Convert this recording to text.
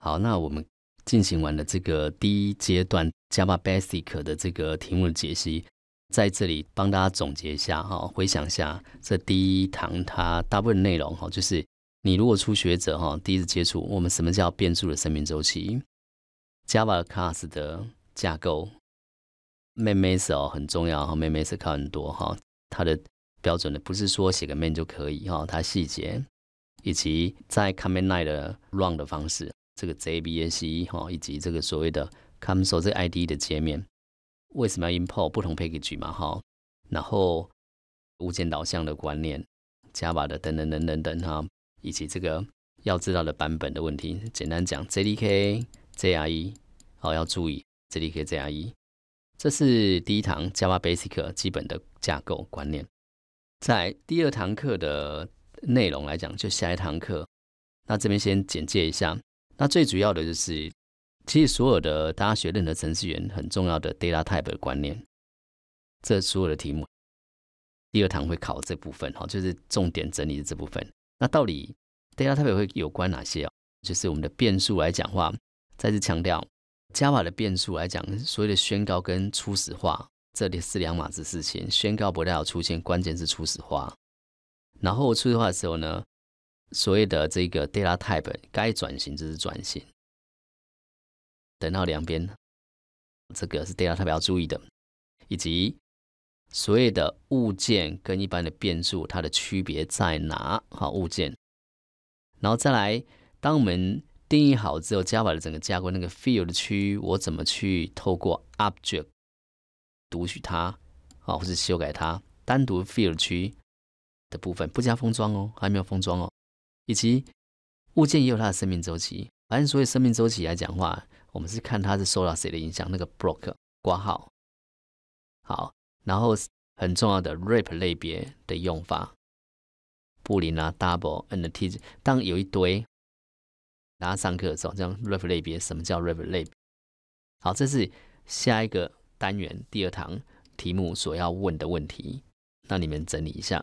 好，那我们进行完了这个第一阶段 Java Basic 的这个题目的解析，在这里帮大家总结一下哈，回想一下这第一堂它大部分内容哈，就是你如果初学者哈第一次接触我们什么叫变数的生命周期，Java Class 的架构，main method 很重要哈，main method 很多哈，它的标准的不是说写个 main 就可以哈，它细节以及在 command line 的 run 的方式。这个 j b a c 哈，以及这个所谓的他们说这 ID 的界面，为什么要 import 不同 package 嘛哈？然后物件导向的观念，Java 的等等等等等哈，以及这个要知道的版本的问题。简单讲，JDK、JRE 哦，要注意 JDK、JRE。这是第一堂 Java Basic 基本的架构观念。在第二堂课的内容来讲，就下一堂课，那这边先简介一下。那最主要的就是，其实所有的大家学任何程序员很重要的 data type 的观念，这所有的题目，第二堂会考这部分哈，就是重点整理的这部分。那到底 data type 会有关哪些？就是我们的变数来讲话，再次强调，Java 的变数来讲，所谓的宣告跟初始化这里是两码子事情，宣告不太好出现，关键是初始化。然后初始化的时候呢？所谓的这个 data type，该转型就是转型。等到两边，这个是 data type 要注意的，以及所谓的物件跟一般的变数，它的区别在哪？好，物件。然后再来，当我们定义好之后，Java 的整个架构那个 field 的区域，我怎么去透过 object 读取它，啊，或是修改它？单独 field 区的部分不加封装哦，还没有封装哦。以及物件也有它的生命周期。反正，所以生命周期来讲话，我们是看它是受到谁的影响。那个 broke 挂号，好，然后很重要的 rip 类别的用法，布林啊，double and t，当有一堆。然后上课的时候，这样 rip 类别，什么叫 rip 类别？好，这是下一个单元第二堂题目所要问的问题，那你们整理一下。